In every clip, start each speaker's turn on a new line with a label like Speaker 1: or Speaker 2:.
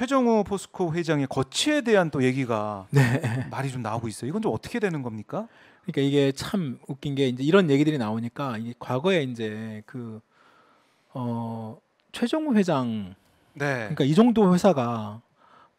Speaker 1: 최정우 포스코 회장의 거취에 대한 또 얘기가 네. 말이 좀 나오고 있어요. 이건 좀 어떻게 되는
Speaker 2: 겁니까? 그러니까 이게 참 웃긴 게 이제 이런 얘기들이 나오니까 이게 과거에 이제 그 어, 최정우 회장 네. 그러니까 이 정도 회사가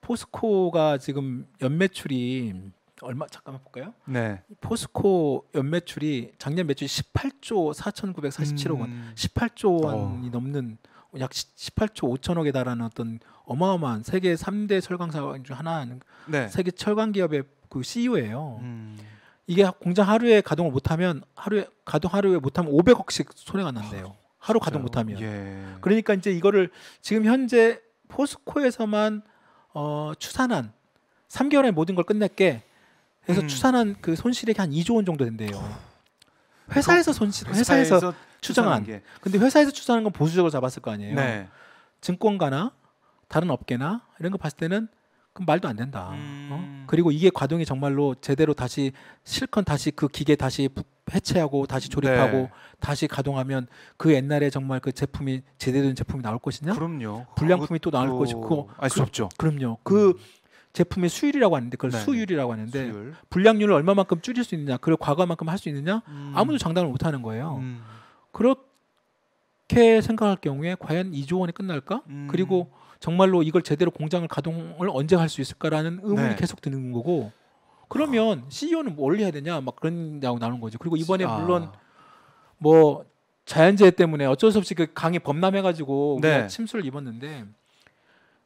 Speaker 2: 포스코가 지금 연매출이 얼마 잠깐만 볼까요? 네. 포스코 연매출이 작년 매출 이 18조 4,947억 원, 음. 18조 어. 원이 어. 넘는 약 18초 5천억에 달하는 어떤 어마어마한 세계 3대 철강사관 중 하나인 네. 세계 철강 기업의 그 CEO예요. 음. 이게 공장 하루에 가동을 못하면 하루에 가동 하루에 못하면 500억씩 손해가 난대요. 아, 하루 가동 못하면. 예. 그러니까 이제 이거를 지금 현재 포스코에서만 어, 추산한 3개월에 모든 걸 끝냈게 해서 음. 추산한 그 손실액이 한 2조 원 정도 된대요. 회사에서 손실 회사에서, 회사에서 추정한. 게. 근데 회사에서 추정하는 건 보수적으로 잡았을 거 아니에요. 네. 증권가나 다른 업계나 이런 거 봤을 때는 그럼 말도 안 된다. 어? 음. 어? 그리고 이게 과정이 정말로 제대로 다시 실컷 다시 그 기계 다시 해체하고 다시 조립하고 네. 다시 가동하면 그 옛날에 정말 그 제품이 제대로 된 제품이 나올 것이냐? 그럼요. 불량품이 또 나올 그 것이고 알수 그 없죠. 그럼요. 그 음. 제품의 수율이라고 하는데 그걸 네 수율이라고 하는데 수율. 불량률을 얼마만큼 줄일 수 있느냐, 그리고 과거만큼 할 수 있느냐 음. 아무도 장담을 못 하는 거예요. 음. 그렇게 생각할 경우에 과연 2조 원이 끝날까? 음. 그리고 정말로 이걸 제대로 공장을 가동을 언제 할 수 있을까라는 의문이 네. 계속 드는 거고 그러면 아. CEO는 뭘 해야 되냐 막 그런 야고 나오는 거죠. 그리고 이번에 아. 물론 뭐 자연재해 때문에 어쩔 수 없이 그 강이 범람해가지고 네. 침수를 입었는데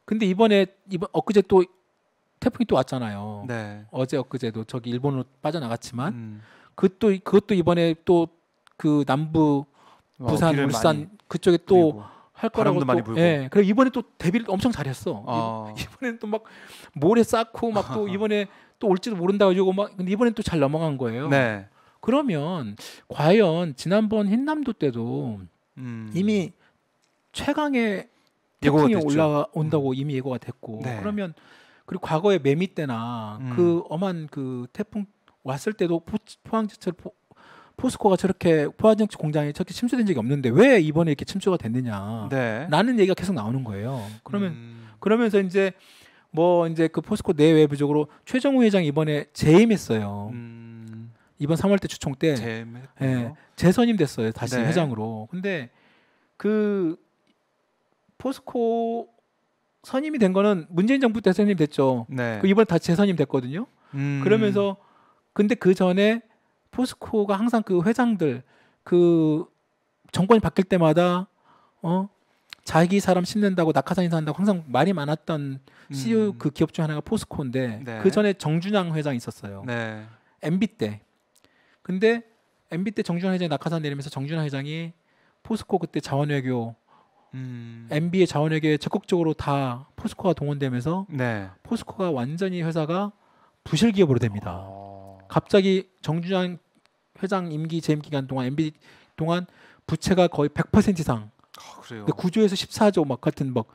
Speaker 2: 근데 이번에 이번 엊그제 또 태풍이 또 왔잖아요. 네. 어제 엊그제도 저기 일본으로 빠져나갔지만 음. 그또 그것도 이번에 또 그 남부 어, 부산, 울산 그쪽에 또 할 거라고 또 예. 그래 이번에 또 데뷔를 엄청 잘했어. 어. 이번에는 또막 모래 쌓고 막 또 이번에 또 올지도 모른다 가지고 막 근데 이번엔 또잘 넘어간 거예요. 네. 그러면 과연 지난번 흰남도 때도 음. 이미 최강의 태풍이 올라온다고 음. 이미 예고가 됐고 네. 그러면 그리고 과거에 매미 때나 그 음. 그 엄한 그 태풍 왔을 때도 포항제철 포스코가 저렇게 포화정치 공장이 저렇게 침수된 적이 없는데 왜 이번에 이렇게 침수가 됐느냐라는 네. 얘기가 계속 나오는 거예요. 그러면 음. 그러면서 이제 뭐 이제 그 포스코 내외부적으로 최정우 회장 이번에 재임했어요. 음. 이번 3월 때 추총 때 재임했고요. 예, 재선임 됐어요. 다시 네. 회장으로. 근데 그 포스코 선임이 된 거는 문재인 정부 때 선임 됐죠. 네. 그 이번에 다 재선임 됐거든요.
Speaker 1: 음. 그러면서
Speaker 2: 근데 그 전에 포스코가 항상 그 회장들 그 정권이 바뀔 때마다 어 자기 사람 신는다고 낙하산인 산다고 항상 말이 많았던 음. CEO 그 기업 중 하나가 포스코인데 네. 그 전에 정준양 회장 있었어요. 네. MB 때. 근데 MB 때 정준양 회장이 낙하산 내리면서 정준양 회장이 포스코 그때 자원외교 음. MB의 자원외교에 적극적으로 다 포스코가 동원되면서 네. 포스코가 완전히 회사가 부실 기업으로 됩니다. 어. 갑자기 정준양 회장 임기 재임 기간 동안 MB 동안 부채가 거의 100% 이상. 아, 그래요. 구조에서 14조 막 같은 막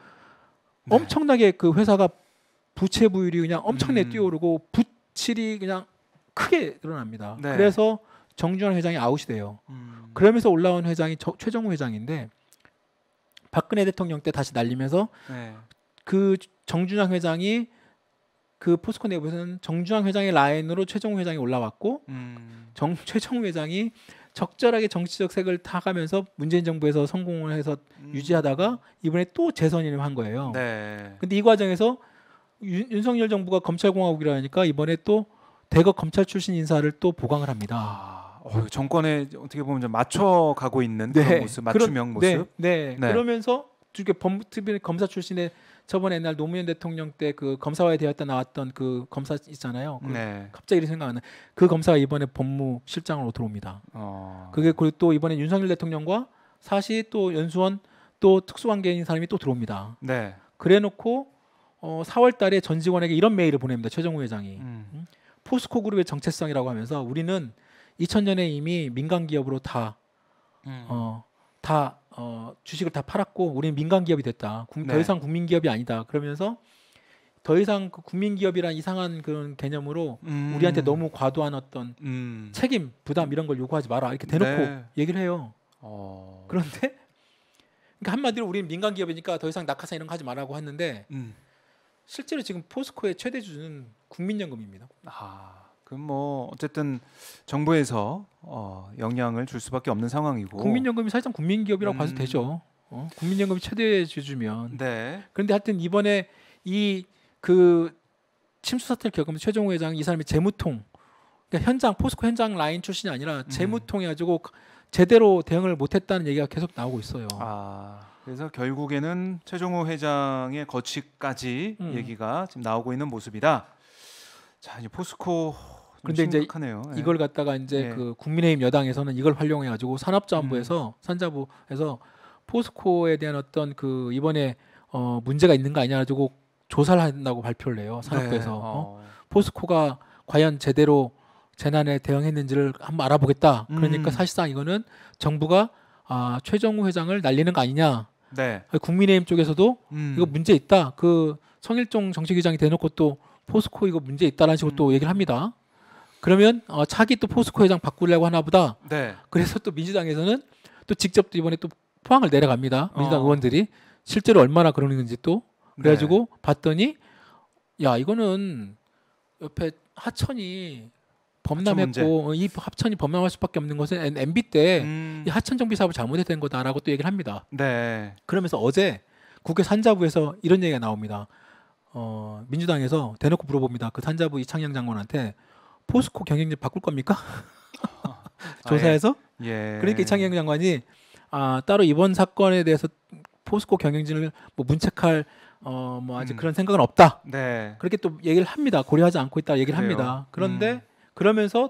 Speaker 2: 네. 엄청나게 그 회사가 부채 부율이 그냥 엄청내게 음. 뛰어오르고 부실이 그냥 크게 늘어납니다. 네. 그래서 정준환 회장이 아웃이 돼요. 음. 그러면서 올라온 회장이 저, 최정우 회장인데 박근혜 대통령 때 다시 날리면서 네. 그 정준환 회장이 그 포스코 내부에서는 정주환 회장의 라인으로 최종 회장이 올라왔고 음. 정 최종 회장이 적절하게 정치적 색을 타가면서 문재인 정부에서 성공을 해서 음. 유지하다가 이번에 또재선임을한 거예요.
Speaker 1: 네.
Speaker 2: 근데 이 과정에서 윤, 윤석열 정부가 검찰공화국이라 하니까 이번에 또 대거 검찰 출신 인사를 또 보강을 합니다. 아,
Speaker 1: 어, 정권에 어떻게 보면 좀 맞춰 가고 있는 그런 네. 모습, 맞춤형 그런, 네, 모습. 네, 네. 네. 그러면서
Speaker 2: 이렇게 범 검사 출신의 저번에 옛날 노무현 대통령 때 그 검사와의 대화 때 나왔던 그 검사 있잖아요. 그 네. 갑자기 생각나는 그 검사가 이번에 법무실장으로 들어옵니다. 어. 그게 그리고 또 이번에 윤석열 대통령과 사실 또 연수원 또 특수관계인 사람이 또 들어옵니다. 네. 그래놓고 어, 4월달에 전 직원에게 이런 메일을 보냅니다. 최정우 회장이 음. 포스코 그룹의 정체성이라고 하면서 우리는 2000년에 이미 민간 기업으로 다 음. 어, 다 어, 주식을 다 팔았고 우리는 민간 기업이 됐다. 국, 네. 더 이상 국민 기업이 아니다. 그러면서 더 이상 그 국민 기업이란 이상한 그런 개념으로 음. 우리한테 너무 과도한 어떤 음. 책임, 부담 이런 걸 요구하지 마라 이렇게 대놓고 네. 얘기를 해요. 어. 그런데 그러니까 한마디로 우리는 민간 기업이니까 더 이상 낙하산 이런 거 하지 말라고 했는데 음. 실제로 지금 포스코의 최대 주주는 국민연금입니다. 아. 그뭐 럼 어쨌든
Speaker 1: 정부에서 어, 영향을 줄 수밖에 없는 상황이고 국민연금이
Speaker 2: 사실상 국민기업이라고 음. 봐도 되죠. 어? 국민연금이 최대 주주면. 네. 그런데 하여튼 이번에 이 그 침수 사태를 겪으면 최종 회장 이 사람이 재무통 그러니까 현장 포스코 현장 라인 출신이 아니라 음. 재무통 해가지고 제대로 대응을 못했다는 얘기가 계속 나오고 있어요. 아. 그래서 결국에는 최종호 회장의 거치까지 음.
Speaker 1: 얘기가 지금 나오고 있는 모습이다. 자 이제 포스코 그런데 이제 예. 이걸
Speaker 2: 갖다가 이제 예. 그 국민의힘 여당에서는 이걸 활용해 가지고 산업자원부에서 음. 산자부에서 포스코에 대한 어떤 그 이번에 어 문제가 있는 거 아니냐 가지고 조사를 한다고 발표를 해요 산업부에서 네. 어. 어. 포스코가 과연 제대로 재난에 대응했는지를 한번 알아보겠다. 그러니까 음. 사실상 이거는 정부가 아, 최정우 회장을 날리는 거 아니냐. 네. 국민의힘 쪽에서도 음. 이거 문제 있다. 그 성일종 정책위장이 대놓고 또 포스코 이거 문제 있다라는 식으로 음. 또 얘기를 합니다. 그러면 어, 차기 또 포스코 회장 바꾸려고 하나 보다. 네. 그래서 또 민주당에서는 또 직접 또 이번에 또 포항을 내려갑니다. 민주당 어. 의원들이 실제로 얼마나 그러는지 또 네. 그래가지고 네. 봤더니 야 이거는 옆에 하천이 범람했고 어, 이 합천이 범람할 수밖에 없는 것은 MB 때이 음. 하천 정비 사업을 잘못했던 거다라고 또 얘기를 합니다. 네. 그러면서 어제 국회 산자부에서 이런 얘기가 나옵니다. 어, 민주당에서 대놓고 물어봅니다. 그 산자부 이창영 장관한테 포스코 경영진 바꿀 겁니까? 조사에서 아, 예. 예. 그러니까 이창영 장관이 아, 따로 이번 사건에 대해서 포스코 경영진을 뭐 문책할 어, 뭐 아직 음. 그런 생각은 없다. 네. 그렇게 또 얘기를 합니다. 고려하지 않고 있다 얘기를 그래요. 합니다. 그런데 음. 그러면서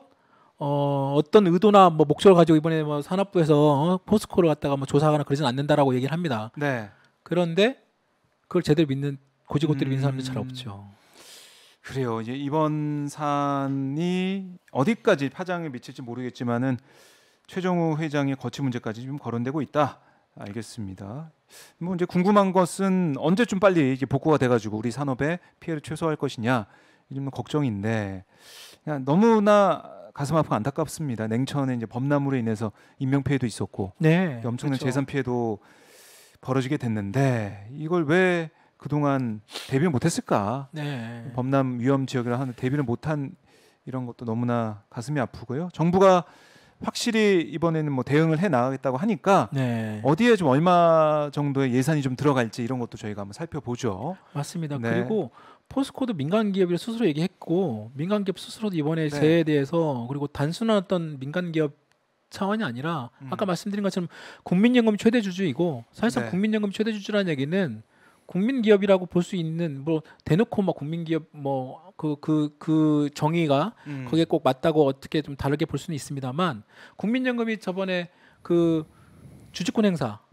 Speaker 2: 어, 어떤 의도나 뭐 목적을 가지고 이번에 뭐 산업부에서 어, 포스코를 갖다가 뭐 조사하거나 그러진 않는다라고 얘기를 합니다. 네. 그런데 그걸 제대로 믿는 고지고대로 믿는 사람들 잘 음. 없죠. 그래요. 이제 이번 산이 어디까지
Speaker 1: 파장을 미칠지 모르겠지만은 최정우 회장의 거치 문제까지 좀 거론되고 있다. 알겠습니다. 뭐 이제 궁금한 것은 언제쯤 빨리 이제 복구가 돼가지고 우리 산업의 피해를 최소화할 것이냐 좀 걱정인데 그냥 너무나 가슴 아프고 안타깝습니다. 냉천에 이제 범람으로 인해서 인명 피해도 있었고 네, 엄청난 그렇죠. 재산 피해도 벌어지게 됐는데 이걸 왜 그동안 대비를 못했을까? 네. 범람 위험 지역이라 하는 대비를 못한 이런 것도 너무나 가슴이 아프고요. 정부가 확실히 이번에는 뭐 대응을 해 나가겠다고 하니까 네. 어디에 좀 얼마 정도의 예산이 좀 들어갈지 이런 것도 저희가 한번 살펴보죠.
Speaker 2: 맞습니다. 네. 그리고 포스코도 민간 기업이 스스로 얘기했고 민간 기업 스스로도 이번에 네. 재에 대해서 그리고 단순한 어떤 민간 기업 차원이 아니라 음. 아까 말씀드린 것처럼 국민연금 최대 주주이고 사실상 네. 국민연금 최대 주주라는 얘기는 국민 기업이라고 볼 수 있는 뭐 대놓고 막 뭐 국민 기업 뭐 그 그그 그, 그 정의가 음. 거기에 꼭 맞다고 어떻게 좀 다르게 볼 수는 있습니다만 국민연금이 저번에 그 주주권 네. 행사라는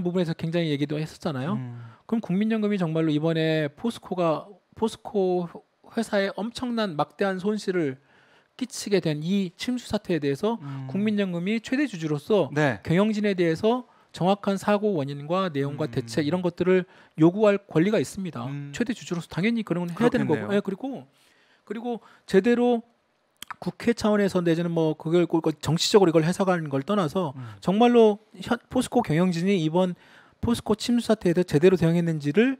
Speaker 2: 네. 부분에서 굉장히 얘기도 했었잖아요. 음. 그럼 국민연금이 정말로 이번에 포스코가 포스코 회사에 엄청난 막대한 손실을 끼치게 된 이 침수 사태에 대해서 음. 국민연금이 최대 주주로서 네. 경영진에 대해서 정확한 사고 원인과 내용과 음. 대책 이런 것들을 요구할 권리가 있습니다. 음. 최대 주주로서 당연히 그런 건 해야 되는 거고. 예, 그리고 그리고 제대로 국회 차원에서 내지는 뭐 그걸 그 정치적으로 이걸 해석하는 걸 떠나서 음. 정말로 현, 포스코 경영진이 이번 포스코 침수 사태에 대해 제대로 대응했는지를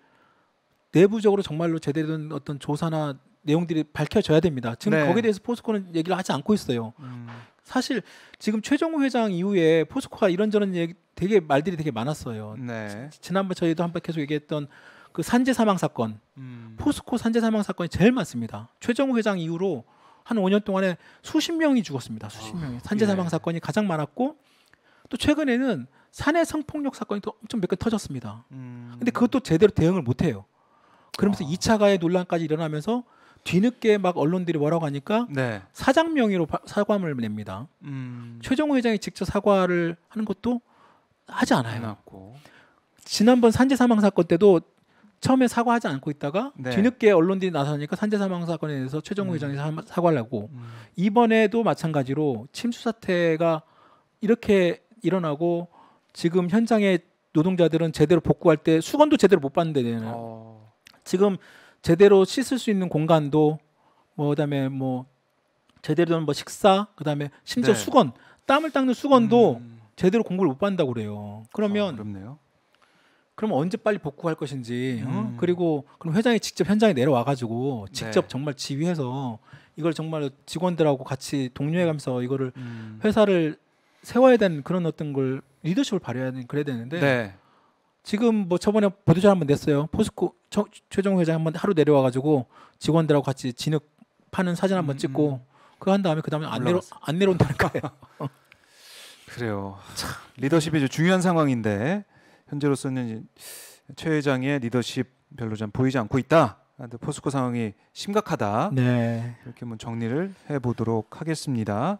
Speaker 2: 내부적으로 정말로 제대로 된 어떤 조사나 내용들이 밝혀져야 됩니다. 지금 네. 거기에 대해서 포스코는 얘기를 하지 않고 있어요. 음. 사실 지금 최정우 회장 이후에 포스코가 이런저런 얘기 되게 말들이 되게 많았어요. 네. 지, 지난번 저희도 한 번 계속 얘기했던 그 산재 사망 사건, 음. 포스코 산재 사망 사건이 제일 많습니다. 최정우 회장 이후로 한 5년 동안에 수십 명이 죽었습니다. 수십 아, 명이 산재 예. 사망 사건이 가장 많았고 또 최근에는 산해 성폭력 사건이 또 엄청 몇 건 터졌습니다. 음. 근데 그것도 제대로 대응을 못 해요. 그러면서 아. 2차 가해 논란까지 일어나면서 뒤늦게 막 언론들이 뭐라고 하니까 네. 사장 명의로 사과문을 냅니다. 음. 최종호 회장이 직접 사과를 하는 것도 하지 않아요. 해놨고. 지난번 산재 사망 사건 때도 처음에 사과하지 않고 있다가 네. 뒤늦게 언론들이 나서니까 산재 사망 사건에 대해서 최종호 음. 회장이 사과를 하고 음. 이번에도 마찬가지로 침수 사태가 이렇게 일어나고 지금 현장에 노동자들은 제대로 복구할 때 수건도 제대로 못 받는 데는 어. 지금 제대로 씻을 수 있는 공간도 뭐 그다음에 뭐 제대로 된뭐 식사 그다음에 심지어 네. 수건 땀을 닦는 수건도 음. 제대로 공부를 못 받는다 고 그래요. 그러면 아, 그럼 언제 빨리 복구할 것인지 어? 음. 어? 그리고 그럼 회장이 직접 현장에 내려와 가지고 직접 네. 정말 지휘해서 이걸 정말 직원들하고 같이 동료해가면서 음. 이거를 음. 회사를 세워야 되는 그런 어떤 걸 리더십을 발휘하는 그래야 되는데 네. 지금 뭐 저번에 보도자 료 한번 냈어요. 포스코 처, 최종 회장 한번 하루 내려와가지고 직원들하고 같이 진흙 파는 사진 한번 음, 음. 찍고 음. 그한 다음에 그 다음에 안 내려 안 내려온다니까요.
Speaker 1: 그래요. 참 리더십이 중요한 상황인데 현재로서는 최 회장의 리더십 별로 좀 보이지 않고 있다. 포스코 상황이 심각하다. 네. 이렇게 뭐 정리를 해보도록 하겠습니다.